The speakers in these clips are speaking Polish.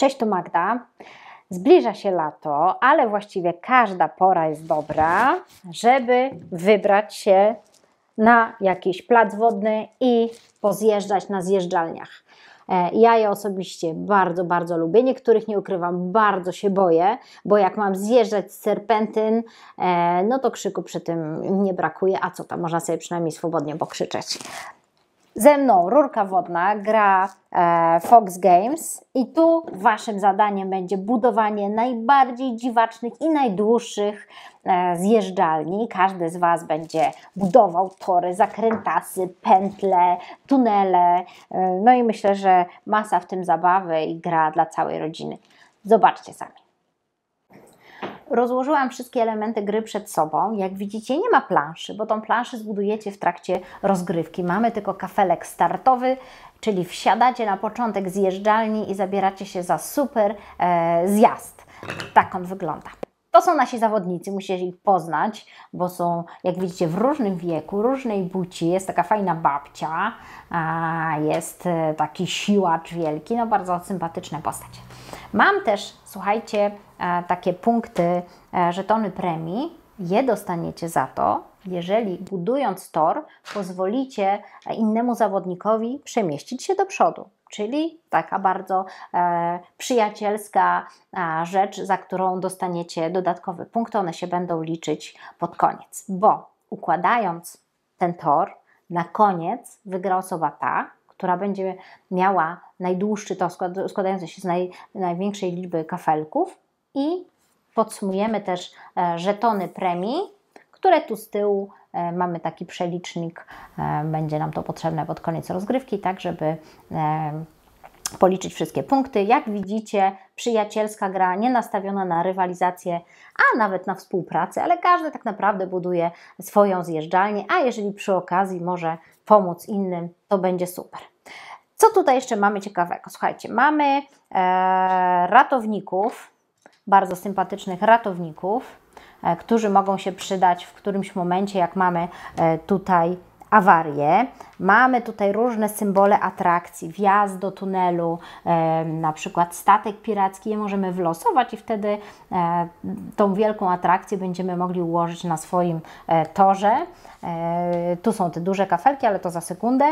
Cześć, to Magda. Zbliża się lato, ale właściwie każda pora jest dobra, żeby wybrać się na jakiś plac wodny i pozjeżdżać na zjeżdżalniach. E, ja je osobiście bardzo, bardzo lubię. Niektórych nie ukrywam, bardzo się boję, bo jak mam zjeżdżać z serpentyn, e, no to krzyku przy tym nie brakuje, a co tam, można sobie przynajmniej swobodnie pokrzyczeć. Ze mną rurka wodna gra e, Fox Games i tu waszym zadaniem będzie budowanie najbardziej dziwacznych i najdłuższych e, zjeżdżalni. Każdy z was będzie budował tory, zakrętasy, pętle, tunele. E, no i myślę, że masa w tym zabawy i gra dla całej rodziny. Zobaczcie sami rozłożyłam wszystkie elementy gry przed sobą. Jak widzicie, nie ma planszy, bo tą planszę zbudujecie w trakcie rozgrywki. Mamy tylko kafelek startowy, czyli wsiadacie na początek zjeżdżalni i zabieracie się za super e, zjazd. Tak on wygląda. To są nasi zawodnicy, musicie ich poznać, bo są, jak widzicie, w różnym wieku, różnej buci. Jest taka fajna babcia, jest e, taki siłacz wielki, no bardzo sympatyczne postacie. Mam też, słuchajcie, e, takie punkty, e, żetony premii. Je dostaniecie za to, jeżeli budując tor, pozwolicie innemu zawodnikowi przemieścić się do przodu czyli taka bardzo e, przyjacielska a, e, rzecz, za którą dostaniecie dodatkowy punkt. One się będą liczyć pod koniec, bo układając ten tor, na koniec wygra osoba ta, która będzie miała najdłuższy tor składający się z naj, największej liczby kafelków i podsumujemy też e, żetony premii, które tu z tyłu E, mamy taki przelicznik, e, będzie nam to potrzebne pod koniec rozgrywki, tak żeby e, policzyć wszystkie punkty. Jak widzicie, przyjacielska gra, nie nastawiona na rywalizację, a nawet na współpracę, ale każdy tak naprawdę buduje swoją zjeżdżalnię, a jeżeli przy okazji może pomóc innym, to będzie super. Co tutaj jeszcze mamy ciekawego? Słuchajcie, mamy e, ratowników, bardzo sympatycznych ratowników, E, którzy mogą się przydać w którymś momencie, jak mamy e, tutaj awarię. Mamy tutaj różne symbole atrakcji, wjazd do tunelu, e, na przykład statek piracki, je możemy wlosować i wtedy tą wielką atrakcję będziemy mogli ułożyć na swoim torze. Tu są te duże kafelki, ale to za sekundę.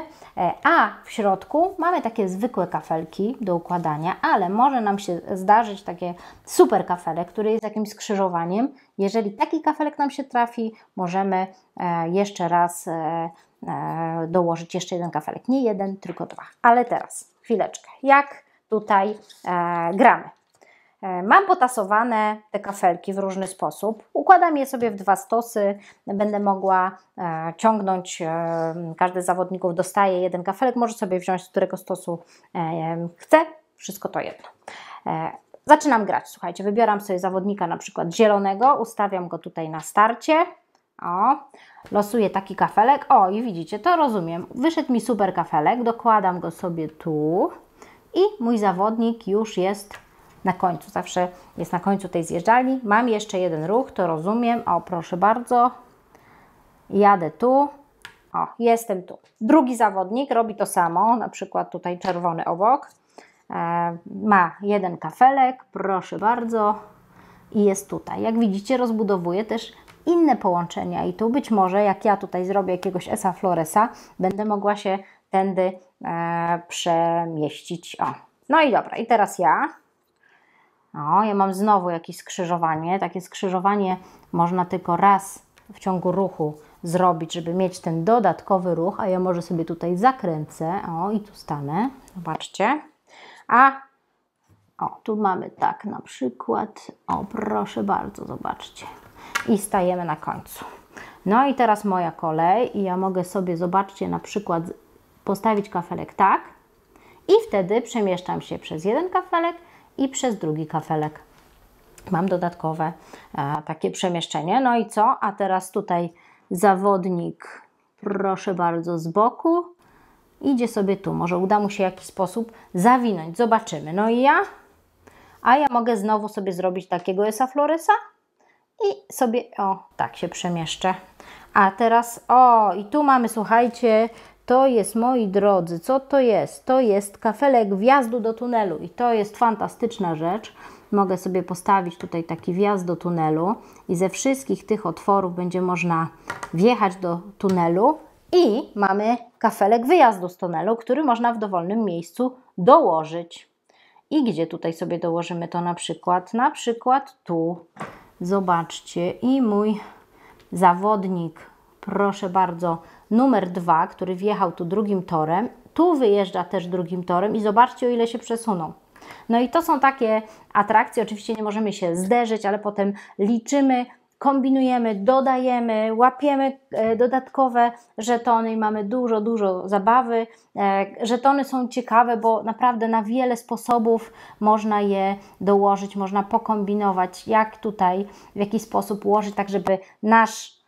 A w środku mamy takie zwykłe kafelki do układania, ale może nam się zdarzyć takie super kafele, który jest jakimś skrzyżowaniem jeżeli taki kafelek nam się trafi, możemy e, jeszcze raz e, e, dołożyć jeszcze jeden kafelek. Nie jeden, tylko dwa. Ale teraz, chwileczkę, jak tutaj gramy. Mam potasowane te kafelki w różny sposób. Układam je sobie w dwa stosy. Będę mogła ciągnąć, każdy z zawodników dostaje jeden kafelek, może sobie wziąć z którego stosu chce. Wszystko to jedno. Zaczynam grać, słuchajcie, wybieram sobie zawodnika na przykład zielonego, ustawiam go tutaj na starcie, o, losuję taki kafelek, o i widzicie, to rozumiem, wyszedł mi super kafelek, dokładam go sobie tu i mój zawodnik już jest na końcu, zawsze jest na końcu tej zjeżdżalni, mam jeszcze jeden ruch, to rozumiem, o proszę bardzo, jadę tu, o, jestem tu. Drugi zawodnik robi to samo, na przykład tutaj czerwony obok, E, ma jeden kafelek, proszę bardzo, i jest tutaj. Jak widzicie, rozbudowuje też inne połączenia i tu być może, jak ja tutaj zrobię jakiegoś Esa Floresa, będę mogła się tędy e, przemieścić. O, no i dobra, i teraz ja. O, ja mam znowu jakieś skrzyżowanie. Takie skrzyżowanie można tylko raz w ciągu ruchu zrobić, żeby mieć ten dodatkowy ruch, a ja może sobie tutaj zakręcę. O, i tu stanę. Zobaczcie. A o, tu mamy tak na przykład. O, proszę bardzo, zobaczcie. I stajemy na końcu. No i teraz moja kolej i ja mogę sobie, zobaczcie, na przykład postawić kafelek tak i wtedy przemieszczam się przez jeden kafelek i przez drugi kafelek. Mam dodatkowe e, takie przemieszczenie. No i co? A teraz tutaj zawodnik, proszę bardzo, z boku idzie sobie tu, może uda mu się w jakiś sposób zawinąć, zobaczymy. No i ja, a ja mogę znowu sobie zrobić takiego Esa Floresa i sobie, o, tak się przemieszczę. A teraz, o, i tu mamy, słuchajcie, to jest, moi drodzy, co to jest? To jest kafelek wjazdu do tunelu i to jest fantastyczna rzecz. Mogę sobie postawić tutaj taki wjazd do tunelu i ze wszystkich tych otworów będzie można wjechać do tunelu i mamy kafelek wyjazdu z tunelu, który można w dowolnym miejscu dołożyć. I gdzie tutaj sobie dołożymy to na przykład? Na przykład tu. Zobaczcie. I mój zawodnik, proszę bardzo, numer dwa, który wjechał tu drugim torem, tu wyjeżdża też drugim torem i zobaczcie o ile się przesuną. No i to są takie atrakcje, oczywiście nie możemy się zderzyć, ale potem liczymy kombinujemy, dodajemy, łapiemy e, dodatkowe żetony i mamy dużo, dużo zabawy. E, żetony są ciekawe, bo naprawdę na wiele sposobów można je dołożyć, można pokombinować, jak tutaj, w jaki sposób ułożyć, tak żeby nasz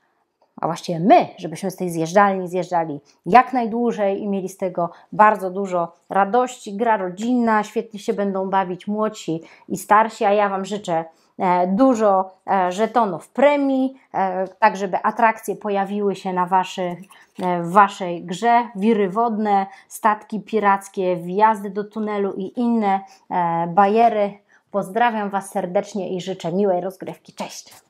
a właściwie my, żebyśmy z tej zjeżdżalni zjeżdżali jak najdłużej i mieli z tego bardzo dużo radości. Gra rodzinna, świetnie się będą bawić młodsi i starsi, a ja Wam życzę E, dużo e, żetonów premii, e, tak żeby atrakcje pojawiły się na waszych, w waszej grze, wiry wodne, statki pirackie, wjazdy do tunelu i inne bajery. Pozdrawiam Was serdecznie i życzę miłej rozgrywki. Cześć!